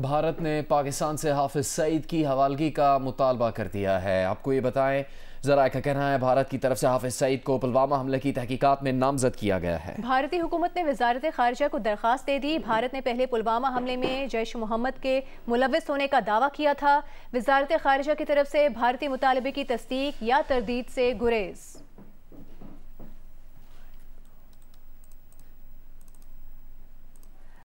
भारत ने पाकिस्तान से हाफिज सईद की हवालगी का मुतालबा कर दिया है आपको ये बताएं जरा का कहना है भारत की तरफ से हाफिज सईद को पुलवामा हमले की तहकीकात में नामजद किया गया है भारतीय हुकूमत ने वजारत खारजा को दरखास्त दे दी भारत ने पहले पुलवामा हमले में जैश मोहम्मद के मुलविस होने का दावा किया था वजारत खारजा की तरफ से भारतीय मुतालबे की तस्दीक या तरदीद से गुरेज़